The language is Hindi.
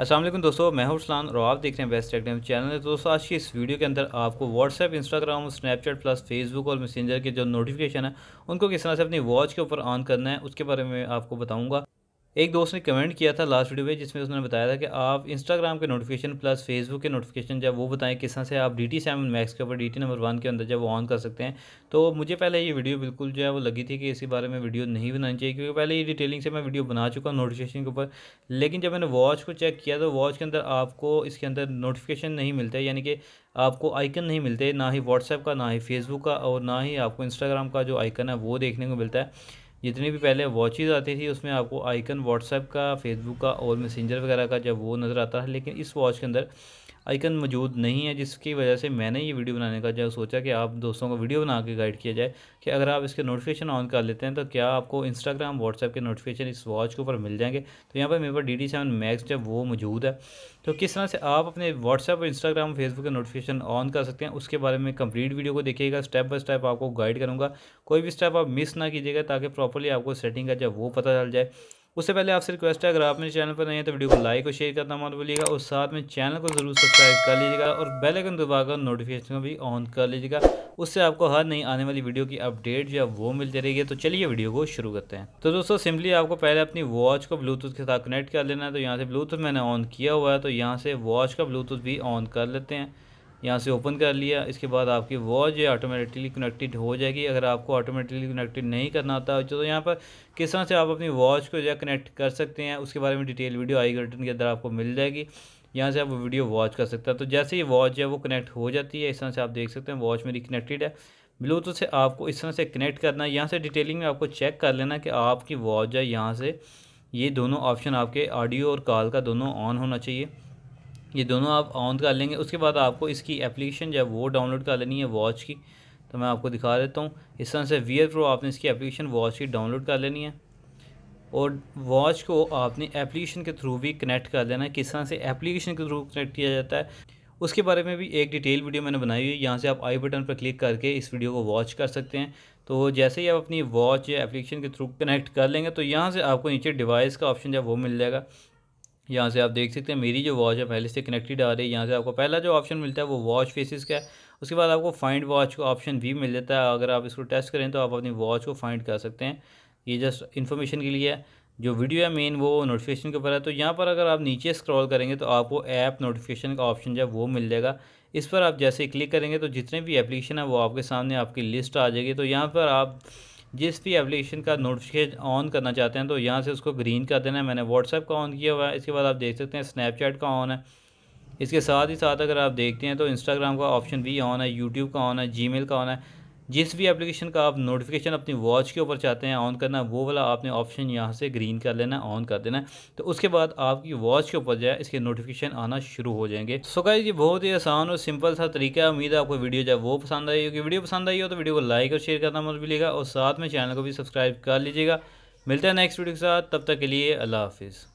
असल दोस्तों मैं हूं और आप देख रहे हैं बेस्ट टेक्निकल चैनल है दोस्तों आज की इस वीडियो के अंदर आपको WhatsApp Instagram Snapchat plus Facebook और मैसेंजर के जो नोटिफिकेशन है उनको किस तरह से अपनी वॉच के ऊपर ऑन करना है उसके बारे में आपको बताऊँगा एक दोस्त ने कमेंट किया था लास्ट वीडियो में जिसमें उसने बताया था कि आप इंस्टाग्राम के नोटिफिकेशन प्लस फेसबुक के नोटिफिकेशन जब वो बताएं किस तरह से आप डी टी सेवन मैक्स के ऊपर डी टी नंबर वन के अंदर जब वो ऑन कर सकते हैं तो मुझे पहले ये वीडियो बिल्कुल जो है वो लगी थी कि इसी बारे में वीडियो नहीं बनानी चाहिए क्योंकि पहले ये डिटेलिंग से मैं वीडियो बना चुका हूँ नोटिफिकेशन के ऊपर लेकिन जब मैंने वॉच को चेक किया तो वॉच के अंदर आपको इसके अंदर नोटिफिकेशन नहीं मिलते यानी कि आपको आइकन नहीं मिलते ना ही व्हाट्सएप का ना ही फेसबुक का और ना ही आपको इंस्टाग्राम का जो आइकन है वो देखने को मिलता है जितनी भी पहले वॉचेज़ आती थी उसमें आपको आइकन व्हाट्सएप का फेसबुक का और मैसेंजर वगैरह का जब वो नज़र आता है लेकिन इस वॉच के अंदर आइकन मौजूद नहीं है जिसकी वजह से मैंने ये वीडियो बनाने का जो सोचा कि आप दोस्तों को वीडियो बना के गाइड किया जाए कि अगर आप इसके नोटिफिकेशन ऑन कर लेते हैं तो क्या आपको इंस्टाग्राम व्हाट्सएप के नोटिफिकेशन इस वॉच के ऊपर मिल जाएंगे तो यहाँ पर मेरे पास डी डी सेवन मैक्स जब वो मौजूद है तो किस तरह से आप अपने व्हाट्सएप इंस्टाग्राम फेसबुक के नोटिफिकेशन ऑन कर सकते हैं उसके बारे में कंप्लीट वीडियो को देखिएगा स्टेप बाय स्टेप आपको गाइड करूँगा कोई भी स्टेप आप मिस ना कीजिएगा ताकि प्रॉपरली आपको सेटिंग का जब वो पता चल जाए उससे पहले आपसे रिक्वेस्ट है अगर आप मेरे चैनल पर नहीं है तो वीडियो को लाइक और शेयर करना मत भूलिएगा और साथ में चैनल को ज़रूर सब्सक्राइब कर लीजिएगा और बेल आइकन दबाकर नोटिफिकेशन भी ऑन कर लीजिएगा उससे आपको हर नई आने वाली वीडियो की अपडेट जो है वो मिलती रहेगी तो चलिए वीडियो को शुरू करते हैं तो दोस्तों सिंपली आपको पहले अपनी वॉच को ब्लूटूथ के साथ कनेक्ट कर लेना है तो यहाँ से ब्लूटूथ मैंने ऑन किया हुआ है तो यहाँ से वॉच का ब्लूटूथ भी ऑन कर लेते हैं यहाँ से ओपन कर लिया इसके बाद आपकी वॉच जो है ऑटोमेटिकली कनेक्टेड हो जाएगी अगर आपको ऑटोमेटिकली कनेक्टेड नहीं करना होता तो यहाँ पर किस तरह से आप अपनी वॉच को जो है कनेक्ट कर सकते हैं उसके बारे में डिटेल वीडियो आई गर्टन के अंदर आपको मिल जाएगी यहाँ से आप वीडियो वॉच कर सकते हैं तो जैसे ये वॉच है वो कनेक्ट हो जाती है इस तरह से आप देख सकते हैं वॉच मेरी कनेक्टेड है ब्लूटूथ से आपको इस तरह से कनेक्ट करना है यहाँ से डिटेलिंग में आपको चेक कर लेना कि आपकी वॉच है यहाँ से ये दोनों ऑप्शन आपके ऑडियो और कॉल का दोनों ऑन होना चाहिए ये दोनों आप ऑन कर लेंगे उसके बाद आपको इसकी एप्लीकेशन जो है वो डाउनलोड कर लेनी है वॉच की तो मैं आपको दिखा देता हूँ इस तरह से वीयर प्रो आपने इसकी एप्लीकेशन वॉच की डाउनलोड कर लेनी है और वॉच को आपने एप्लीकेशन के थ्रू भी कनेक्ट कर लेना है किस तरह से एप्लीकेशन के थ्रू कनेक्ट किया जाता है उसके बारे में भी एक डिटेल वीडियो मैंने बनाई हुई है यहाँ से आप आई बटन पर क्लिक करके इस वीडियो को वॉच कर सकते हैं तो जैसे ही आप अपनी वॉच या एप्लीकेशन के थ्रू कनेक्ट कर लेंगे तो यहाँ से आपको नीचे डिवाइस का ऑप्शन जो है वो मिल जाएगा यहाँ से आप देख सकते हैं मेरी जो वॉच है पहले से कनेक्टेड आ रही है यहाँ से आपको पहला जो ऑप्शन मिलता है वो वॉच फेसिस का है उसके बाद आपको फाइंड वॉच का ऑप्शन भी मिल जाता है अगर आप इसको टेस्ट करें तो आप अपनी वॉच को फाइंड कर सकते हैं ये जस्ट इन्फॉर्मेशन के लिए है जो वीडियो है मेन वो नोटिफिकेशन के ऊपर है तो यहाँ पर अगर आप नीचे स्क्रॉल करेंगे तो आपको ऐप नोटिफिकेशन का ऑप्शन जो है वो मिल जाएगा इस पर आप जैसे क्लिक करेंगे तो जितने भी एप्लीकेशन है वो आपके सामने आपकी लिस्ट आ जाएगी तो यहाँ पर आप जिस भी एप्लीकेशन का नोटिफिकेशन ऑन करना चाहते हैं तो यहाँ से उसको ग्रीन कर देना है मैंने व्हाट्सएप का ऑन किया हुआ है इसके बाद आप देख सकते हैं स्नैपचैट का ऑन है इसके साथ ही साथ अगर आप देखते हैं तो इंस्टाग्राम का ऑप्शन भी ऑन है यूट्यूब का ऑन है जी का ऑन है जिस भी एप्लीकेशन का आप नोटिफिकेशन अपनी वॉच के ऊपर चाहते हैं ऑन करना वो वाला आपने ऑप्शन यहाँ से ग्रीन कर लेना ऑन कर देना तो उसके बाद आपकी वॉच के ऊपर जो है इसके नोटिफिकेशन आना शुरू हो जाएंगे सो गाइस ये बहुत ही आसान और सिंपल सा तरीका है उम्मीद है आपको वीडियो जो वो पसंद आई होगी वीडियो पसंद आई हो तो वीडियो को लाइक और शेयर करना मत भूलिएगा और साथ में चैनल को भी सब्सक्राइब कर लीजिएगा मिलते हैं नेक्स्ट वीडियो के साथ तब तक के लिए अल्लाह हाफिज़